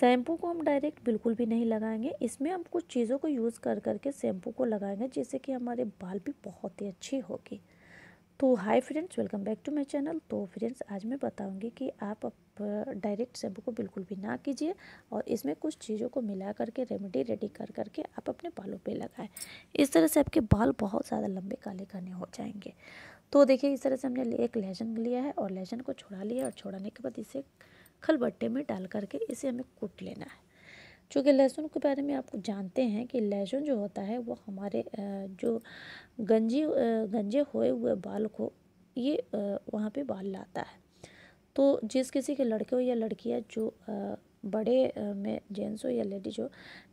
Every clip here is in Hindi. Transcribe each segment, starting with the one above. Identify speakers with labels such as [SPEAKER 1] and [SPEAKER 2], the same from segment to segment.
[SPEAKER 1] शैम्पू को हम डायरेक्ट बिल्कुल भी नहीं लगाएंगे इसमें हम कुछ चीज़ों को यूज़ कर करके शैम्पू को लगाएंगे जिससे कि हमारे बाल भी बहुत ही अच्छी होगी तो hi friends welcome back to my channel तो फ्रेंड्स आज मैं बताऊंगी कि आप डायरेक्ट शैम्पू को बिल्कुल भी ना कीजिए और इसमें कुछ चीज़ों को मिला करके रेमेडी रेडी कर करके आप अपने बालों पे लगाएं इस तरह से आपके बाल बहुत ज़्यादा लंबे काले घने हो जाएंगे तो देखिए इस तरह से हमने एक लेजन लिया है और लेजन को छोड़ा लिया और छोड़ाने के बाद इसे खलबट्टे में डाल करके इसे हमें कूट लेना है चूँकि लहसुन के बारे में आप जानते हैं कि लहसुन जो होता है वो हमारे जो गंजी गंजे होए हुए बाल को ये वहाँ पे बाल लाता है तो जिस किसी के लड़के हो या लड़कियाँ जो बड़े में जेंट्स हो या लेडीज हो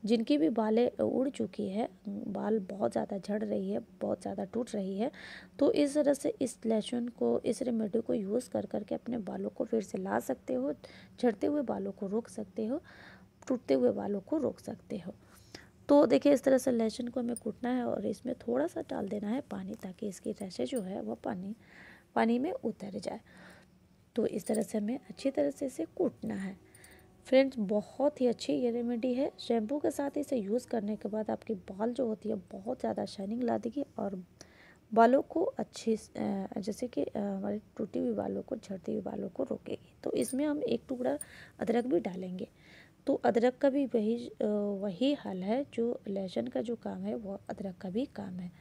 [SPEAKER 1] जिनकी भी बालें उड़ चुकी है बाल बहुत ज़्यादा झड़ रही है बहुत ज़्यादा टूट रही है तो इस तरह से इस लहसुन को इस रेमेडी को यूज़ कर करके अपने बालों को फिर से ला सकते हो झड़ते हुए बालों को रोक सकते हो टूटते हुए बालों को रोक सकते हो तो देखिए इस तरह से लहसुन को हमें कूटना है और इसमें थोड़ा सा डाल देना है पानी ताकि इसकी रशे जो है वह पानी पानी में उतर जाए तो इस तरह से हमें अच्छी तरह से इसे कूटना है फ्रेंड्स बहुत ही अच्छी ये रेमेडी है शैम्पू के साथ इसे यूज़ करने के बाद आपकी बाल जो होती है बहुत ज़्यादा शाइनिंग ला देगी और बालों को अच्छे जैसे कि हमारे टूटी हुई बालों को झड़ती हुई बालों को रोकेगी तो इसमें हम एक टुकड़ा अदरक भी डालेंगे तो अदरक का भी वही वही हल है जो लहसुन का जो काम है वो अदरक का भी काम है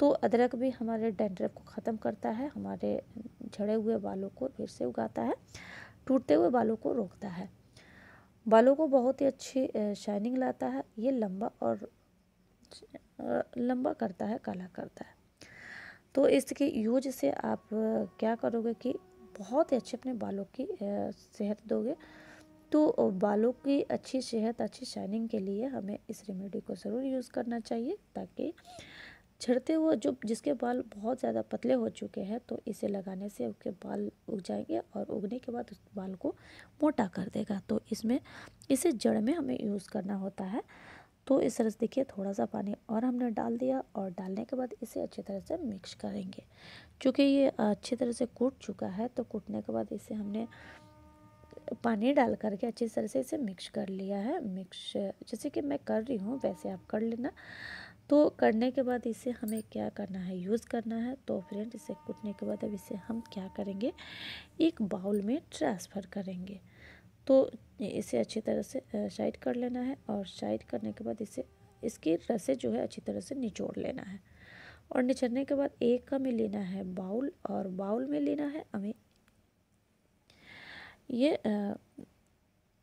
[SPEAKER 1] तो अदरक भी हमारे डेंड्रप को ख़त्म करता है हमारे झड़े हुए बालों को फिर से उगाता है टूटते हुए बालों को रोकता है बालों को बहुत ही अच्छी शाइनिंग लाता है ये लंबा और लंबा करता है काला करता है तो इसके यूज से आप क्या करोगे कि बहुत ही अच्छे अपने बालों की सेहत दोगे तो बालों की अच्छी सेहत अच्छी शाइनिंग के लिए हमें इस रेमेडी को ज़रूर यूज़ करना चाहिए ताकि झड़ते हुए जो जिसके बाल बहुत ज़्यादा पतले हो चुके हैं तो इसे लगाने से उसके बाल उग जाएंगे और उगने के बाद उस बाल को मोटा कर देगा तो इसमें इसे जड़ में हमें यूज़ करना होता है तो इस तरह से देखिए थोड़ा सा पानी और हमने डाल दिया और डालने के बाद इसे अच्छी तरह से मिक्स करेंगे चूँकि ये अच्छी तरह से कूट चुका है तो कूटने के बाद इसे हमने पानी डाल करके अच्छी तरह से इसे मिक्स कर लिया है मिक्स जैसे कि मैं कर रही हूँ वैसे आप कर लेना तो करने के बाद इसे हमें क्या करना है यूज़ करना है तो फ्रेंड इसे कूटने के बाद अब इसे हम क्या करेंगे एक बाउल में ट्रांसफ़र करेंगे तो इसे अच्छी तरह से साइड कर लेना है और साइड करने के बाद इसे इसकी रसे जो है अच्छी तरह से निचोड़ लेना है और निचोड़ने के बाद एक में लेना है बाउल और बाउल में लेना है हमें ये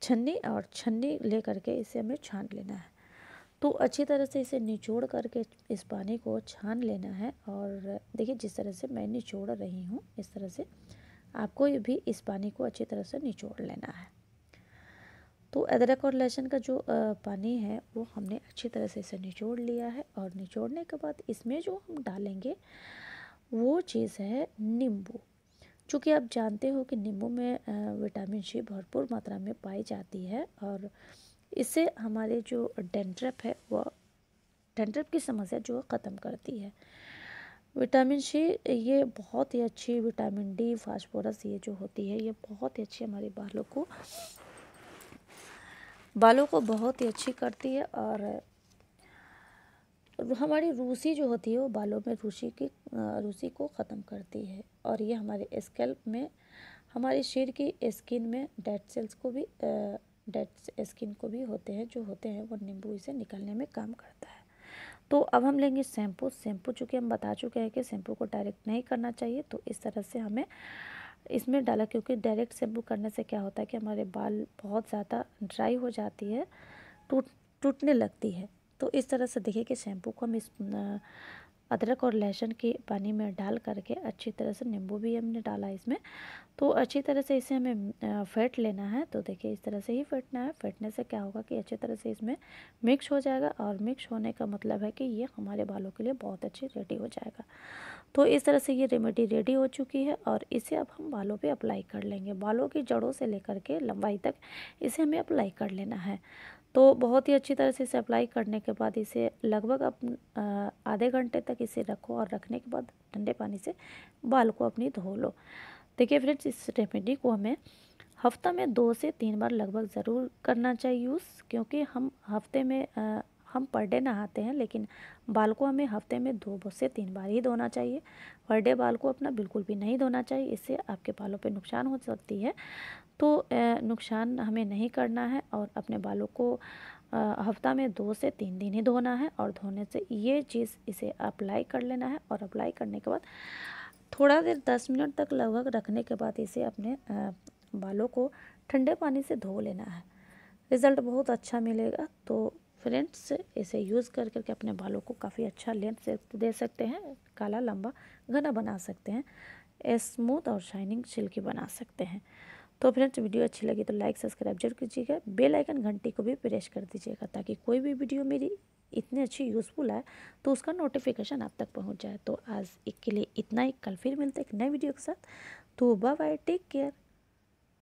[SPEAKER 1] छन्नी और छन्नी ले करके इसे हमें छान लेना है तो अच्छी तरह से इसे निचोड़ करके इस पानी को छान लेना है और देखिए जिस तरह से मैं निचोड़ रही हूँ इस तरह से आपको भी इस पानी को अच्छी तरह से निचोड़ लेना है तो अदरक और लहसुन का जो पानी है वो हमने अच्छी तरह से इसे निचोड़ लिया है और निचोड़ने के बाद इसमें जो हम डालेंगे वो चीज़ है नींबू चूँकि आप जानते हो कि नींबू में विटामिन सी भरपूर मात्रा में पाई जाती है और इससे हमारे जो डेंड्रप है वह डेंड्रप की समस्या जो ख़त्म करती है विटामिन सी ये बहुत ही अच्छी विटामिन डी फास्फोरस ये जो होती है ये बहुत ही अच्छी हमारे बालों को बालों को बहुत ही अच्छी करती है और हमारी रूसी जो होती है वो बालों में रूसी की रूसी को ख़त्म करती है और ये हमारे स्कैल्प में हमारे शेर की स्किन में डेड सेल्स को भी डेड स्किन को भी होते हैं जो होते हैं वो नींबू इसे निकलने में काम करता है तो अब हम लेंगे शैम्पू शैम्पू चूँकि हम बता चुके हैं कि शैम्पू को डायरेक्ट नहीं करना चाहिए तो इस तरह से हमें इसमें डाला क्योंकि डायरेक्ट शैम्पू करने से क्या होता है कि हमारे बाल बहुत ज़्यादा ड्राई हो जाती है टूट टूटने लगती है तो इस तरह से देखिए कि शैम्पू को हम इस अदरक और लहसुन के पानी में डाल करके अच्छी तरह से नींबू भी हमने डाला इसमें तो अच्छी तरह से इसे हमें फेंट लेना है तो देखिए इस तरह से ही फेंटना है फेंटने से क्या होगा कि अच्छी तरह से इसमें मिक्स हो जाएगा और मिक्स होने का मतलब है कि ये हमारे बालों के लिए बहुत अच्छी रेडी हो जाएगा तो इस तरह से ये रेमेडी रेडी हो चुकी है और इसे अब हम बालों पर अप्लाई कर लेंगे बालों की जड़ों से लेकर के लंबाई तक इसे हमें अप्लाई कर लेना है तो बहुत ही अच्छी तरह से इसे अप्लाई करने के बाद इसे लगभग अप आधे घंटे तक इसे रखो और रखने के बाद ठंडे पानी से बाल को अपनी धो लो देखिए फ्रेंड्स इस रेमेडी को हमें हफ्ता में दो से तीन बार लगभग ज़रूर करना चाहिए यूज़ क्योंकि हम हफ्ते में हम पर डे नहाते हैं लेकिन बाल को हमें हफ्ते में दो से तीन बार ही धोना चाहिए पर डे बाल को अपना बिल्कुल भी नहीं धोना चाहिए इससे आपके बालों पे नुकसान हो सकती है तो नुकसान हमें नहीं करना है और अपने बालों को हफ्ता में दो से तीन दिन ही धोना है और धोने से ये चीज़ इसे अप्लाई कर लेना है और अप्लाई करने के बाद थोड़ा देर दस मिनट तक लगभग रखने के बाद इसे अपने बालों को ठंडे पानी से धो लेना है रिज़ल्ट बहुत अच्छा मिलेगा तो फ्रेंड्स इसे यूज़ कर करके अपने बालों को काफ़ी अच्छा लेंथ दे सकते हैं काला लंबा घना बना सकते हैं स्मूथ और शाइनिंग सिल्की बना सकते हैं तो फ्रेंड्स वीडियो अच्छी लगी तो लाइक सब्सक्राइब जरूर कीजिएगा बेल आइकन घंटी को भी प्रेस कर दीजिएगा ताकि कोई भी वीडियो मेरी इतनी अच्छी यूज़फुल है तो उसका नोटिफिकेशन आप तक पहुंच जाए तो आज एक के लिए इतना ही कल फिर मिलते हैं एक नए वीडियो के साथ तो बाय टेक केयर